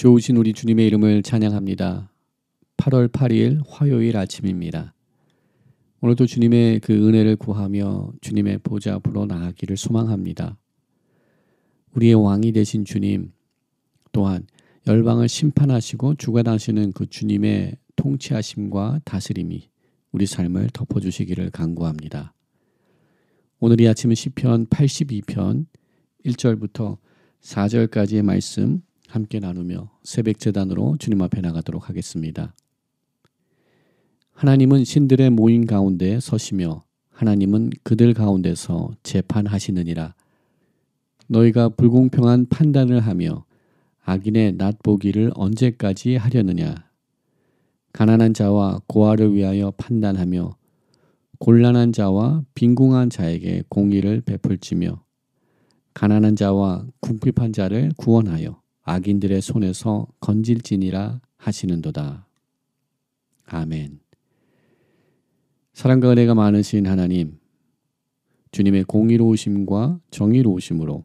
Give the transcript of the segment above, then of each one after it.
좋으신 우리 주님의 이름을 찬양합니다. 8월 8일 화요일 아침입니다. 오늘도 주님의 그 은혜를 구하며 주님의 보좌 앞으로 나아가기를 소망합니다. 우리의 왕이 되신 주님 또한 열방을 심판하시고 주관하시는 그 주님의 통치하심과 다스림이 우리 삶을 덮어주시기를 간구합니다. 오늘 이 아침은 시편 82편 1절부터 4절까지의 말씀 함께 나누며 새벽 재단으로 주님 앞에 나가도록 하겠습니다. 하나님은 신들의 모임 가운데 서시며 하나님은 그들 가운데서 재판하시느니라. 너희가 불공평한 판단을 하며 악인의 낮보기를 언제까지 하려느냐? 가난한 자와 고아를 위하여 판단하며 곤란한 자와 빈궁한 자에게 공의를 베풀지며 가난한 자와 궁핍한 자를 구원하여 악인들의 손에서 건질지니라 하시는도다. 아멘. 사랑과 은혜가 많으신 하나님, 주님의 공의로우심과 정의로우심으로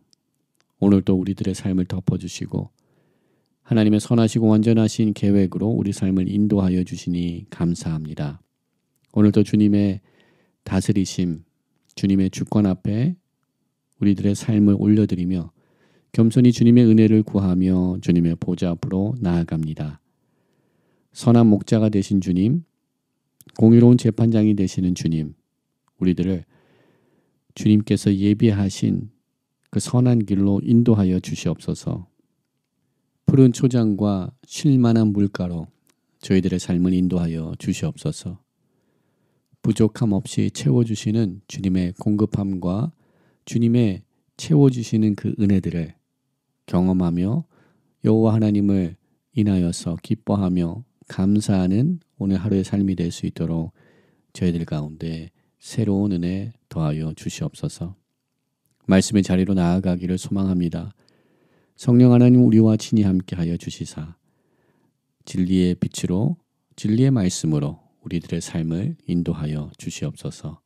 오늘도 우리들의 삶을 덮어주시고 하나님의 선하시고 완전하신 계획으로 우리 삶을 인도하여 주시니 감사합니다. 오늘도 주님의 다스리심, 주님의 주권 앞에 우리들의 삶을 올려드리며 겸손히 주님의 은혜를 구하며 주님의 보좌 앞으로 나아갑니다. 선한 목자가 되신 주님, 공의로운 재판장이 되시는 주님, 우리들을 주님께서 예비하신 그 선한 길로 인도하여 주시옵소서. 푸른 초장과 쉴만한 물가로 저희들의 삶을 인도하여 주시옵소서. 부족함 없이 채워주시는 주님의 공급함과 주님의 채워주시는 그 은혜들을 경험하며 여호와 하나님을 인하여서 기뻐하며 감사하는 오늘 하루의 삶이 될 수 있도록 저희들 가운데 새로운 은혜 더하여 주시옵소서. 말씀의 자리로 나아가기를 소망합니다. 성령 하나님 우리와 친히 함께하여 주시사 진리의 빛으로 진리의 말씀으로 우리들의 삶을 인도하여 주시옵소서.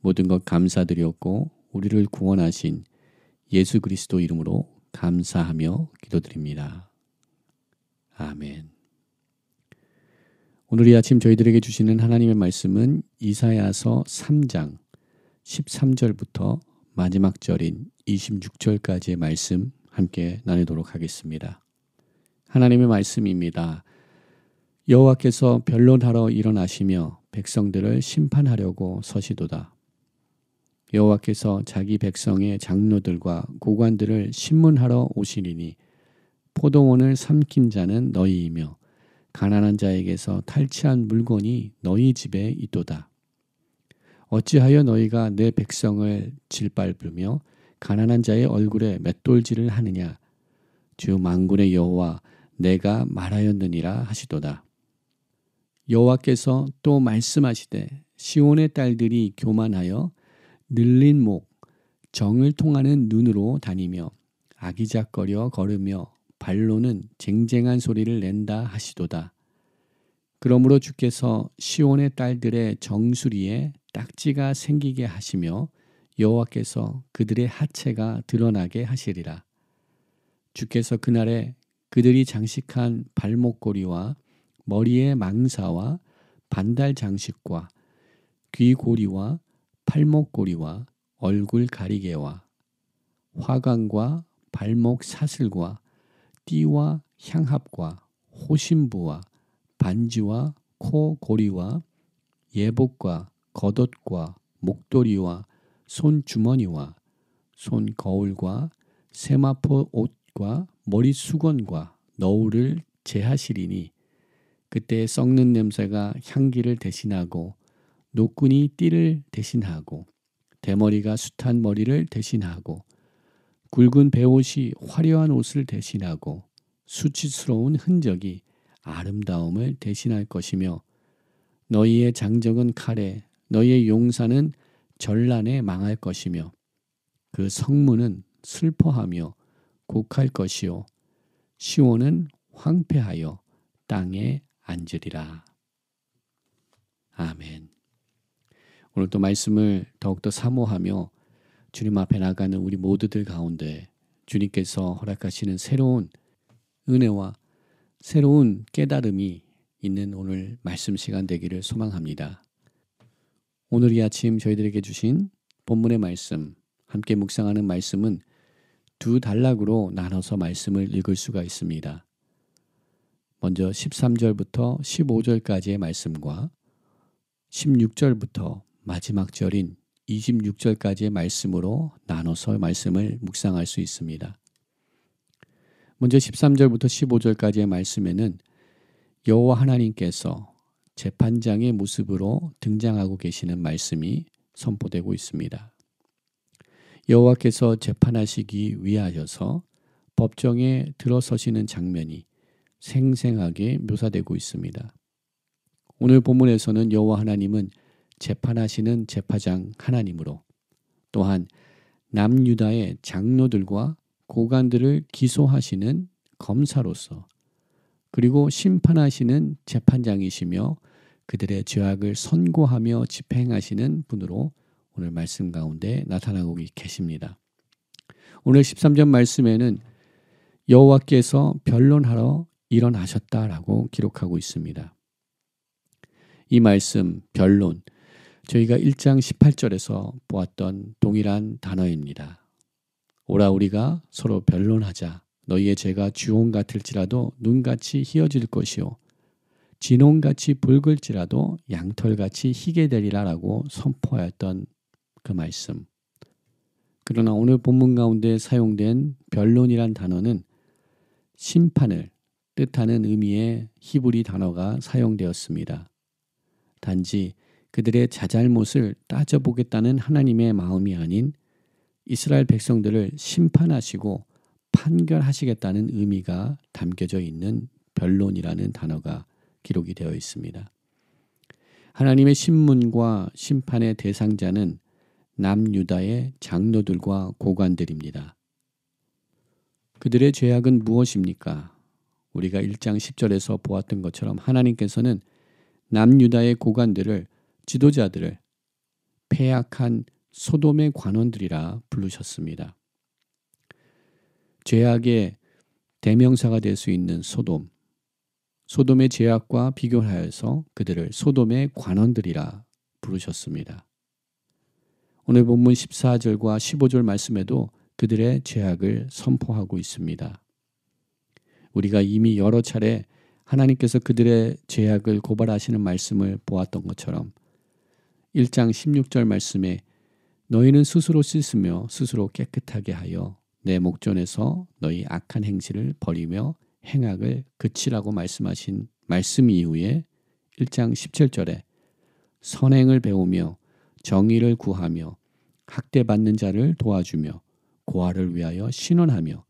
모든 것 감사드렸고 우리를 구원하신 예수 그리스도 이름으로 감사하며 기도드립니다. 아멘. 오늘 이 아침 저희들에게 주시는 하나님의 말씀은 이사야서 3장 13절부터 마지막 절인 26절까지의 말씀 함께 나누도록 하겠습니다. 하나님의 말씀입니다. 여호와께서 변론하러 일어나시며 백성들을 심판하려고 서시도다. 여호와께서 자기 백성의 장로들과 고관들을 신문하러 오시리니 포도원을 삼킨 자는 너희이며 가난한 자에게서 탈취한 물건이 너희 집에 있도다. 어찌하여 너희가 내 백성을 질밟으며 가난한 자의 얼굴에 맷돌질을 하느냐? 주 만군의 여호와 내가 말하였느니라 하시도다. 여호와께서 또 말씀하시되 시온의 딸들이 교만하여 늘린 목, 정을 통하는 눈으로 다니며 아기작거려 걸으며 발로는 쟁쟁한 소리를 낸다 하시도다. 그러므로 주께서 시온의 딸들의 정수리에 딱지가 생기게 하시며 여호와께서 그들의 하체가 드러나게 하시리라. 주께서 그날에 그들이 장식한 발목고리와 머리의 망사와 반달 장식과 귀고리와 팔목고리와 얼굴 가리개와 화관과 발목 사슬과 띠와 향합과 호신부와 반지와 코 고리와 예복과 겉옷과 목도리와 손주머니와 손거울과 세마포 옷과 머리 수건과 너울을 제하시리니 그때 썩는 냄새가 향기를 대신하고 노끈이 띠를 대신하고 대머리가 숱한 머리를 대신하고 굵은 배옷이 화려한 옷을 대신하고 수치스러운 흔적이 아름다움을 대신할 것이며 너희의 장적은 칼에 너희의 용사는 전란에 망할 것이며 그 성문은 슬퍼하며 곡할 것이요 시온은 황폐하여 땅에 앉으리라. 아멘. 오늘 도 말씀을 더욱더 사모하며 주님 앞에 나가는 우리 모두들 가운데 주님께서 허락하시는 새로운 은혜와 새로운 깨달음이 있는 오늘 말씀 시간 되기를 소망합니다. 오늘 이 아침 저희들에게 주신 본문의 말씀, 함께 묵상하는 말씀은 두 단락으로 나눠서 말씀을 읽을 수가 있습니다. 먼저 13절부터 15절까지의 말씀과 16절부터 마지막 절인 26절까지의 말씀으로 나눠서 말씀을 묵상할 수 있습니다. 먼저 13절부터 15절까지의 말씀에는 여호와 하나님께서 재판장의 모습으로 등장하고 계시는 말씀이 선포되고 있습니다. 여호와께서 재판하시기 위하여서 법정에 들어서시는 장면이 생생하게 묘사되고 있습니다. 오늘 본문에서는 여호와 하나님은 재판하시는 재파장 하나님으로 또한 남유다의 장로들과 고관들을 기소하시는 검사로서 그리고 심판하시는 재판장이시며 그들의 죄악을 선고하며 집행하시는 분으로 오늘 말씀 가운데 나타나고 계십니다. 오늘 13절 말씀에는 여호와께서 변론하러 일어나셨다라고 기록하고 있습니다. 이 말씀 변론 저희가 1장 18절에서 보았던 동일한 단어입니다. 오라 우리가 서로 변론하자. 너희의 죄가 주홍 같을지라도 눈같이 희어질 것이요. 진홍같이 붉을지라도 양털같이 희게 되리라라고 선포하였던 그 말씀. 그러나 오늘 본문 가운데 사용된 변론이란 단어는 심판을 뜻하는 의미의 히브리 단어가 사용되었습니다. 단지 그들의 자잘못을 따져보겠다는 하나님의 마음이 아닌 이스라엘 백성들을 심판하시고 판결하시겠다는 의미가 담겨져 있는 변론이라는 단어가 기록이 되어 있습니다. 하나님의 신문과 심판의 대상자는 남유다의 장로들과 고관들입니다. 그들의 죄악은 무엇입니까? 우리가 1장 10절에서 보았던 것처럼 하나님께서는 남유다의 고관들을 지도자들을 폐악한 소돔의 관원들이라 부르셨습니다. 죄악의 대명사가 될 수 있는 소돔, 소돔의 죄악과 비교하여서 그들을 소돔의 관원들이라 부르셨습니다. 오늘 본문 14절과 15절 말씀에도 그들의 죄악을 선포하고 있습니다. 우리가 이미 여러 차례 하나님께서 그들의 죄악을 고발하시는 말씀을 보았던 것처럼 1장 16절 말씀에 너희는 스스로 씻으며 스스로 깨끗하게 하여 내 목전에서 너희 악한 행실을 버리며 행악을 그치라고 말씀하신 말씀 이후에 1장 17절에 선행을 배우며 정의를 구하며 학대받는 자를 도와주며 고아를 위하여 신원하며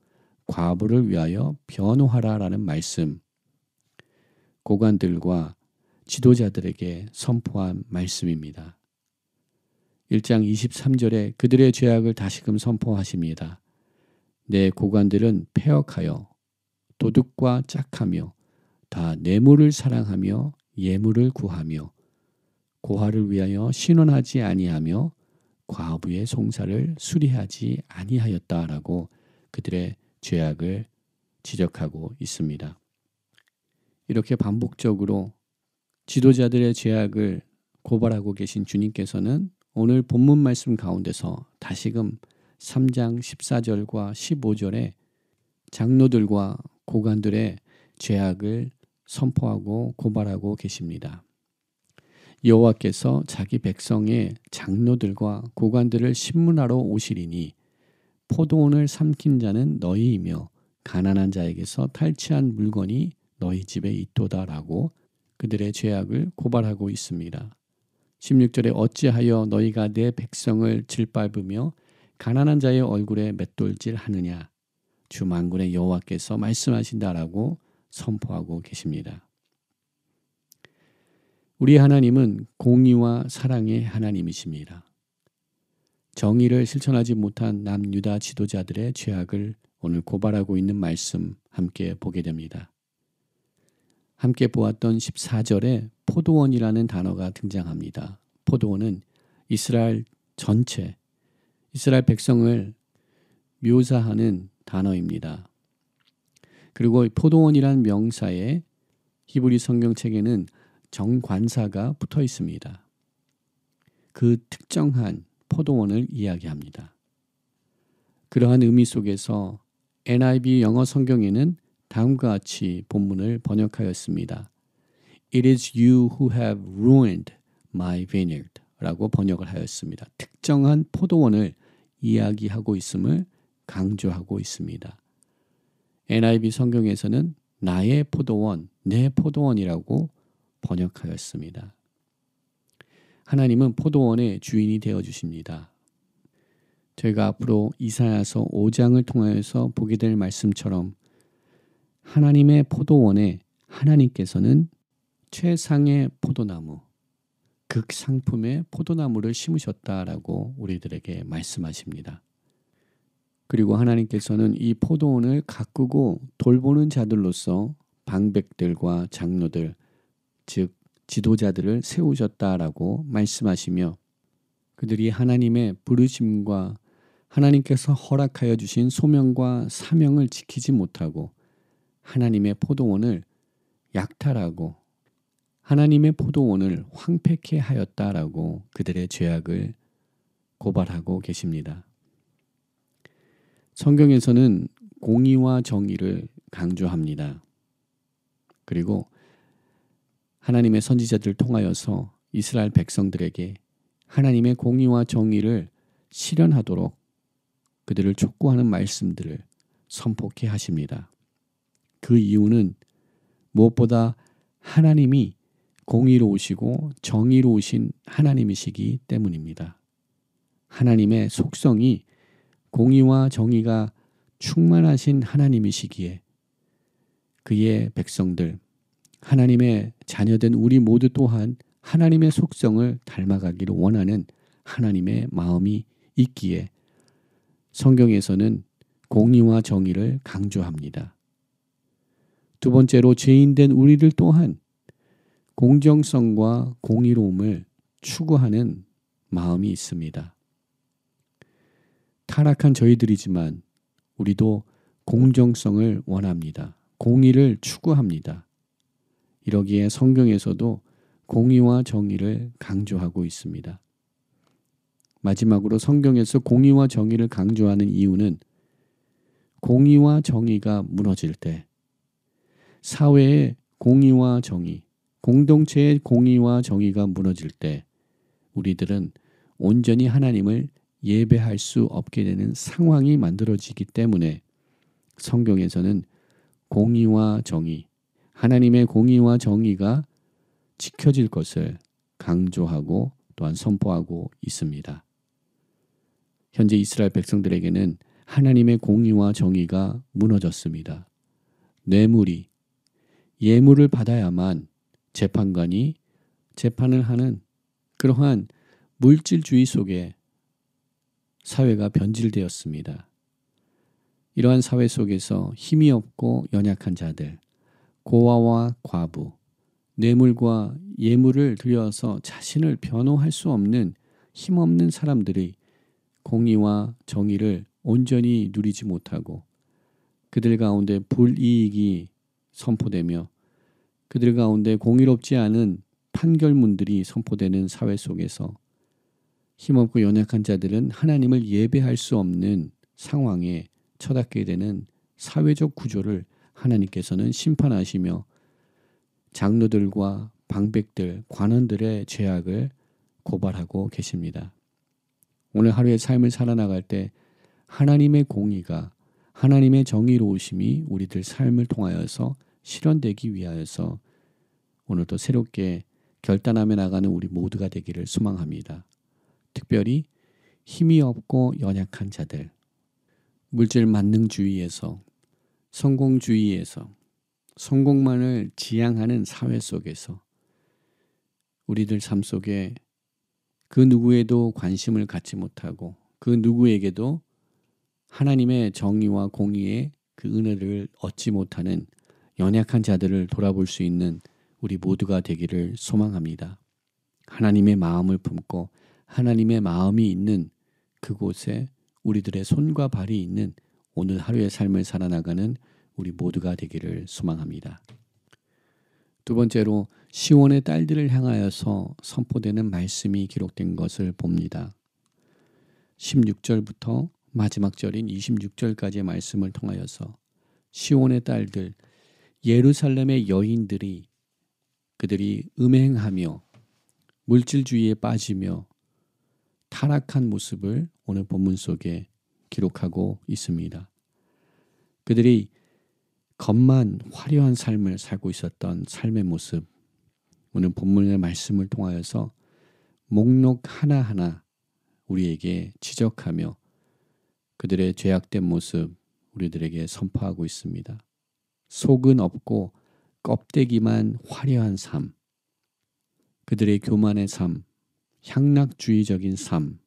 과부를 위하여 변호하라라는 말씀 고관들과 지도자들에게 선포한 말씀입니다. 1장 23절에 그들의 죄악을 다시금 선포하십니다. 내 고관들은 폐역하여 도둑과 짝하며 다 뇌물을 사랑하며 예물을 구하며 고하를 위하여 신원하지 아니하며 과부의 송사를 수리하지 아니하였다라고 그들의 죄악을 지적하고 있습니다. 이렇게 반복적으로 지도자들의 죄악을 고발하고 계신 주님께서는 오늘 본문 말씀 가운데서 다시금 3장 14절과 15절에 장로들과 고관들의 죄악을 선포하고 고발하고 계십니다. 여호와께서 자기 백성의 장로들과 고관들을 신문하러 오시리니 포도원을 삼킨 자는 너희이며 가난한 자에게서 탈취한 물건이 너희 집에 있도다라고 그들의 죄악을 고발하고 있습니다. 16절에 어찌하여 너희가 내 백성을 질밟으며 가난한 자의 얼굴에 맷돌질 하느냐 주 만군의 여호와께서 말씀하신다라고 선포하고 계십니다. 우리 하나님은 공의와 사랑의 하나님이십니다. 정의를 실천하지 못한 남유다 지도자들의 죄악을 오늘 고발하고 있는 말씀 함께 보게 됩니다. 함께 보았던 14절에 포도원이라는 단어가 등장합니다. 포도원은 이스라엘 전체, 이스라엘 백성을 묘사하는 단어입니다. 그리고 포도원이라는 명사에 히브리 성경책에는 정관사가 붙어 있습니다. 그 특정한 포도원을 이야기합니다. 그러한 의미 속에서 NIV 영어 성경에는 다음과 같이 본문을 번역하였습니다. It is you who have ruined my vineyard 라고 번역을 하였습니다. 특정한 포도원을 이야기하고 있음을 강조하고 있습니다. NIV 성경에서는 나의 포도원, 내 포도원이라고 번역하였습니다. 하나님은 포도원의 주인이 되어 주십니다. 저가 앞으로 이사야서 5장을 통하여서 보게 될 말씀처럼 하나님의 포도원에 하나님께서는 최상의 포도나무, 극상품의 포도나무를 심으셨다라고 우리들에게 말씀하십니다. 그리고 하나님께서는 이 포도원을 가꾸고 돌보는 자들로서 방백들과 장로들, 즉 지도자들을 세우셨다라고 말씀하시며 그들이 하나님의 부르심과 하나님께서 허락하여 주신 소명과 사명을 지키지 못하고 하나님의 포도원을 약탈하고 하나님의 포도원을 황폐케 하였다라고 그들의 죄악을 고발하고 계십니다. 성경에서는 공의와 정의를 강조합니다. 그리고 하나님의 선지자들 통하여서 이스라엘 백성들에게 하나님의 공의와 정의를 실현하도록 그들을 촉구하는 말씀들을 선포케 하십니다. 그 이유는 무엇보다 하나님이 공의로우시고 정의로우신 하나님이시기 때문입니다. 하나님의 속성이 공의와 정의가 충만하신 하나님이시기에 그의 백성들, 하나님의 자녀된 우리 모두 또한 하나님의 속성을 닮아가기를 원하는 하나님의 마음이 있기에 성경에서는 공의와 정의를 강조합니다. 두 번째로 죄인된 우리를 또한 공정성과 공의로움을 추구하는 마음이 있습니다. 타락한 저희들이지만 우리도 공정성을 원합니다. 공의를 추구합니다. 이러기에 성경에서도 공의와 정의를 강조하고 있습니다. 마지막으로 성경에서 공의와 정의를 강조하는 이유는 공의와 정의가 무너질 때 사회의 공의와 정의, 공동체의 공의와 정의가 무너질 때 우리들은 온전히 하나님을 예배할 수 없게 되는 상황이 만들어지기 때문에 성경에서는 공의와 정의, 하나님의 공의와 정의가 지켜질 것을 강조하고 또한 선포하고 있습니다. 현재 이스라엘 백성들에게는 하나님의 공의와 정의가 무너졌습니다. 뇌물이, 예물을 받아야만 재판관이 재판을 하는 그러한 물질주의 속에 사회가 변질되었습니다. 이러한 사회 속에서 힘이 없고 연약한 자들, 고아와 과부, 뇌물과 예물을 들여서 자신을 변호할 수 없는 힘없는 사람들의 공의와 정의를 온전히 누리지 못하고 그들 가운데 불이익이 선포되며 그들 가운데 공의롭지 않은 판결문들이 선포되는 사회 속에서 힘없고 연약한 자들은 하나님을 예배할 수 없는 상황에 처닫게 되는 사회적 구조를 하나님께서는 심판하시며 장로들과 방백들, 관원들의 죄악을 고발하고 계십니다. 오늘 하루의 삶을 살아나갈 때 하나님의 공의가 하나님의 정의로우심이 우리들 삶을 통하여서 실현되기 위하여서 오늘도 새롭게 결단하며 나가는 우리 모두가 되기를 소망합니다. 특별히 힘이 없고 연약한 자들, 물질 만능주의에서 성공주의에서 성공만을 지향하는 사회 속에서 우리들 삶 속에 그 누구에도 관심을 갖지 못하고 그 누구에게도 하나님의 정의와 공의의 그 은혜를 얻지 못하는 연약한 자들을 돌아볼 수 있는 우리 모두가 되기를 소망합니다. 하나님의 마음을 품고 하나님의 마음이 있는 그곳에 우리들의 손과 발이 있는 오늘 하루의 삶을 살아나가는 우리 모두가 되기를 소망합니다. 두 번째로 시온의 딸들을 향하여서 선포되는 말씀이 기록된 것을 봅니다. 16절부터 마지막 절인 26절까지의 말씀을 통하여서 시온의 딸들 예루살렘의 여인들이 그들이 음행하며 물질주의에 빠지며 타락한 모습을 오늘 본문 속에 기록하고 있습니다. 그들이 겉만 화려한 삶을 살고 있었던 삶의 모습, 오늘 본문의 말씀을 통하여서 목록 하나하나 우리에게 지적하며 그들의 죄악된 모습 우리들에게 선포하고 있습니다. 속은 없고 껍데기만 화려한 삶, 그들의 교만의 삶, 향락주의적인 삶,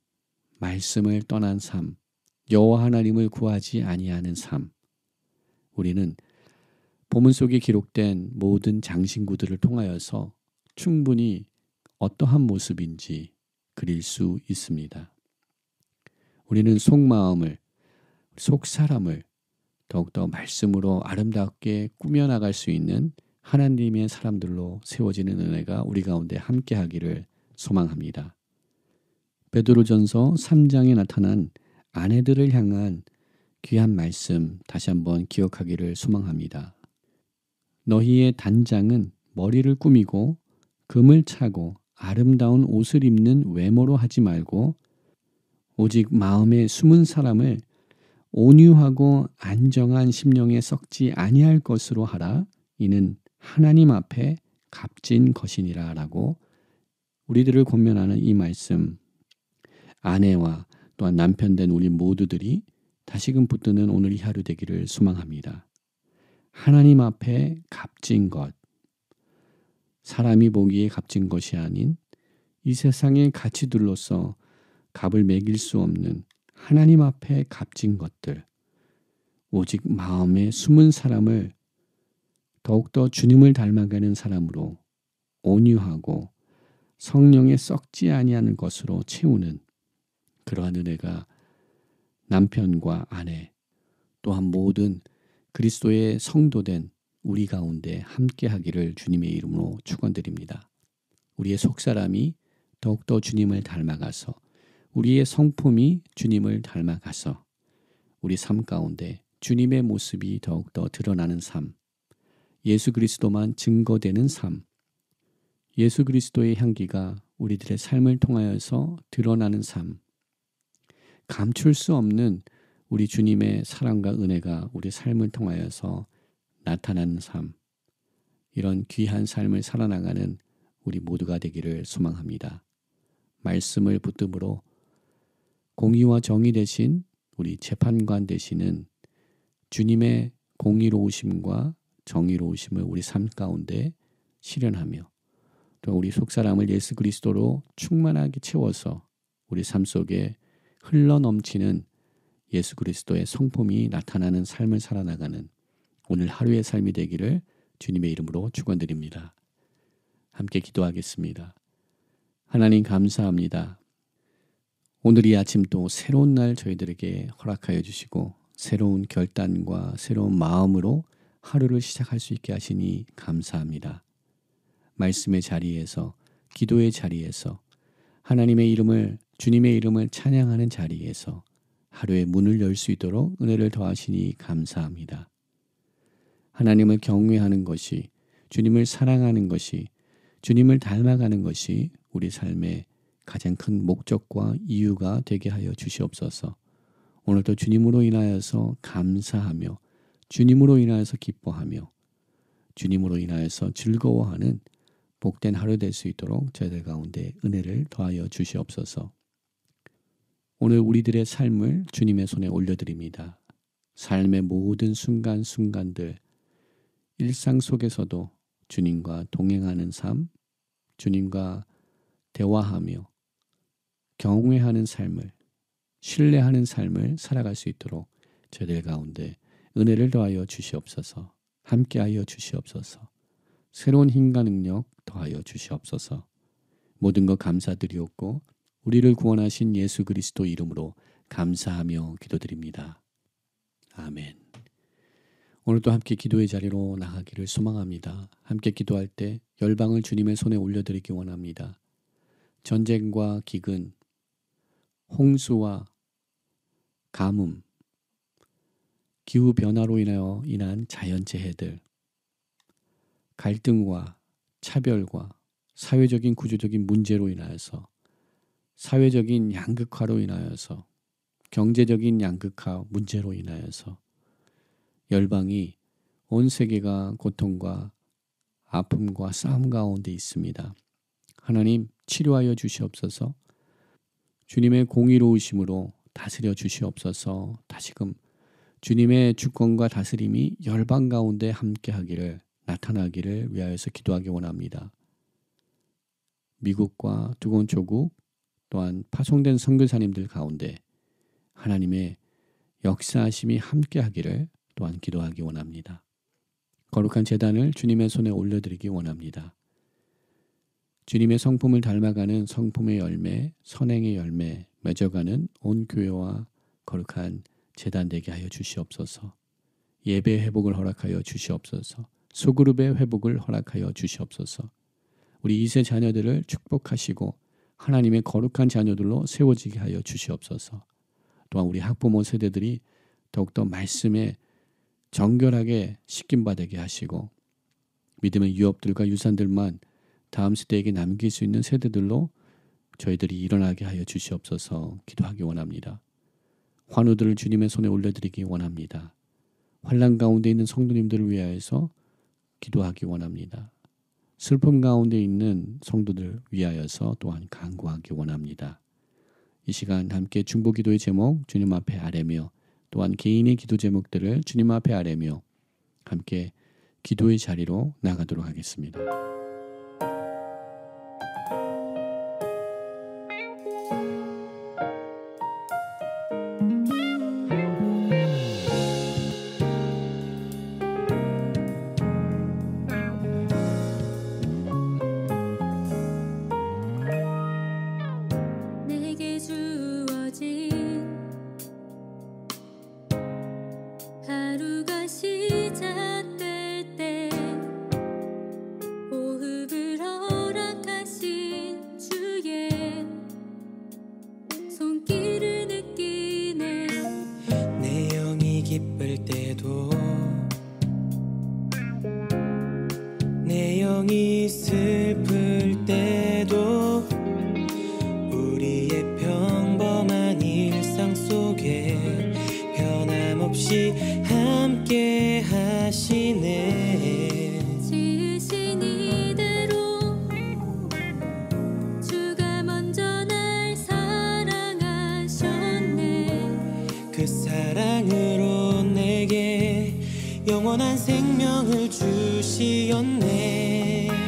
말씀을 떠난 삶, 여호와 하나님을 구하지 아니하는 삶. 우리는 보문 속에 기록된 모든 장신구들을 통하여서 충분히 어떠한 모습인지 그릴 수 있습니다. 우리는 속마음을, 속사람을 더욱더 말씀으로 아름답게 꾸며나갈 수 있는 하나님의 사람들로 세워지는 은혜가 우리 가운데 함께하기를 소망합니다. 베드로전서 3장에 나타난 아내들을 향한 귀한 말씀 다시 한번 기억하기를 소망합니다. 너희의 단장은 머리를 꾸미고 금을 차고 아름다운 옷을 입는 외모로 하지 말고 오직 마음에 숨은 사람을 온유하고 안정한 심령에 썩지 아니할 것으로 하라. 이는 하나님 앞에 값진 것이니라라고 우리들을 권면하는 이 말씀 아내와 또한 남편 된 우리 모두들이 다시금 붙드는 오늘 이 하루 되기를 소망합니다. 하나님 앞에 값진 것 사람이 보기에 값진 것이 아닌 이 세상의 가치들로서 값을 매길 수 없는 하나님 앞에 값진 것들, 오직 마음에 숨은 사람을 더욱더 주님을 닮아가는 사람으로 온유하고 성령에 썩지 아니하는 것으로 채우는 그러한 은혜가 남편과 아내 또한 모든 그리스도의 성도된 우리 가운데 함께하기를 주님의 이름으로 축원드립니다. 우리의 속사람이 더욱더 주님을 닮아가서 우리의 성품이 주님을 닮아가서 우리 삶 가운데 주님의 모습이 더욱더 드러나는 삶, 예수 그리스도만 증거되는 삶, 예수 그리스도의 향기가 우리들의 삶을 통하여서 드러나는 삶, 감출 수 없는 우리 주님의 사랑과 은혜가 우리 삶을 통하여서 나타나는 삶, 이런 귀한 삶을 살아나가는 우리 모두가 되기를 소망합니다. 말씀을 붙듦으로 공의와 정의 대신 우리 재판관 대신은 주님의 공의로우심과 정의로우심을 우리 삶 가운데 실현하며 또 우리 속사람을 예수 그리스도로 충만하게 채워서 우리 삶 속에 흘러넘치는 예수 그리스도의 성품이 나타나는 삶을 살아나가는 오늘 하루의 삶이 되기를 주님의 이름으로 축원드립니다. 함께 기도하겠습니다. 하나님 감사합니다. 오늘 이 아침 또 새로운 날 저희들에게 허락하여 주시고 새로운 결단과 새로운 마음으로 하루를 시작할 수 있게 하시니 감사합니다. 말씀의 자리에서 기도의 자리에서 하나님의 이름을 주님의 이름을 찬양하는 자리에서 하루의 문을 열 수 있도록 은혜를 더하시니 감사합니다. 하나님을 경외하는 것이 주님을 사랑하는 것이 주님을 닮아가는 것이 우리 삶의 가장 큰 목적과 이유가 되게 하여 주시옵소서. 오늘도 주님으로 인하여서 감사하며 주님으로 인하여서 기뻐하며 주님으로 인하여서 즐거워하는 복된 하루 될 수 있도록 저희들 가운데 은혜를 더하여 주시옵소서. 오늘 우리들의 삶을 주님의 손에 올려드립니다. 삶의 모든 순간순간들, 일상 속에서도 주님과 동행하는 삶, 주님과 대화하며 경외하는 삶을 신뢰하는 삶을 살아갈 수 있도록 저들 가운데 은혜를 더하여 주시옵소서. 함께하여 주시옵소서. 새로운 힘과 능력 더하여 주시옵소서. 모든 것 감사드리옵고 우리를 구원하신 예수 그리스도 이름으로 감사하며 기도드립니다. 아멘. 오늘도 함께 기도의 자리로 나가기를 소망합니다. 함께 기도할 때 열방을 주님의 손에 올려드리기 원합니다. 전쟁과 기근, 홍수와 가뭄, 기후 변화로 인하여 인한 자연재해들, 갈등과 차별과 사회적인 구조적인 문제로 인하여서 사회적인 양극화로 인하여서 경제적인 양극화 문제로 인하여서 열방이 온 세계가 고통과 아픔과 싸움 가운데 있습니다. 하나님 치료하여 주시옵소서. 주님의 공의로우심으로 다스려 주시옵소서 다시금 주님의 주권과 다스림이 열방 가운데 함께하기를 나타나기를 위하여서 기도하기 원합니다. 미국과 두건 조국 또한 파송된 선교사님들 가운데 하나님의 역사심이 하 함께하기를 또한 기도하기 원합니다. 거룩한 재단을 주님의 손에 올려드리기 원합니다. 주님의 성품을 닮아가는 성품의 열매, 선행의 열매 맺어가는 온 교회와 거룩한 재단 되게 하여 주시옵소서. 예배 회복을 허락하여 주시옵소서. 소그룹의 회복을 허락하여 주시옵소서. 우리 이세 자녀들을 축복하시고 하나님의 거룩한 자녀들로 세워지게 하여 주시옵소서. 또한 우리 학부모 세대들이 더욱더 말씀에 정결하게 식김받게 하시고 믿음의 유업들과 유산들만 다음 세대에게 남길 수 있는 세대들로 저희들이 일어나게 하여 주시옵소서 기도하기 원합니다. 환우들을 주님의 손에 올려드리기 원합니다. 환란 가운데 있는 성도님들을 위하여서 기도하기 원합니다. 슬픔 가운데 있는 성도들 위하여서 또한 간구하기 원합니다. 이 시간 함께 중보 기도의 제목 주님 앞에 아뢰며 또한 개인의 기도 제목들을 주님 앞에 아뢰며 함께 기도의 자리로 나가도록 하겠습니다. 그 사랑으로 내게 영원한 생명을 주시었네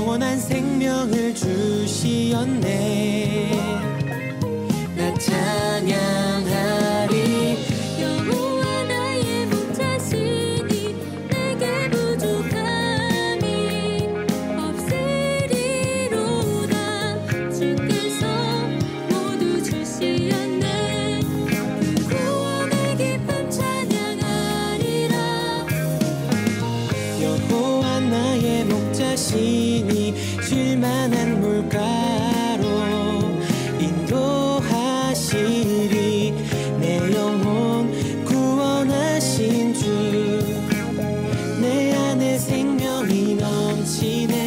영원한 생명을 주시었네 나 찬양 しね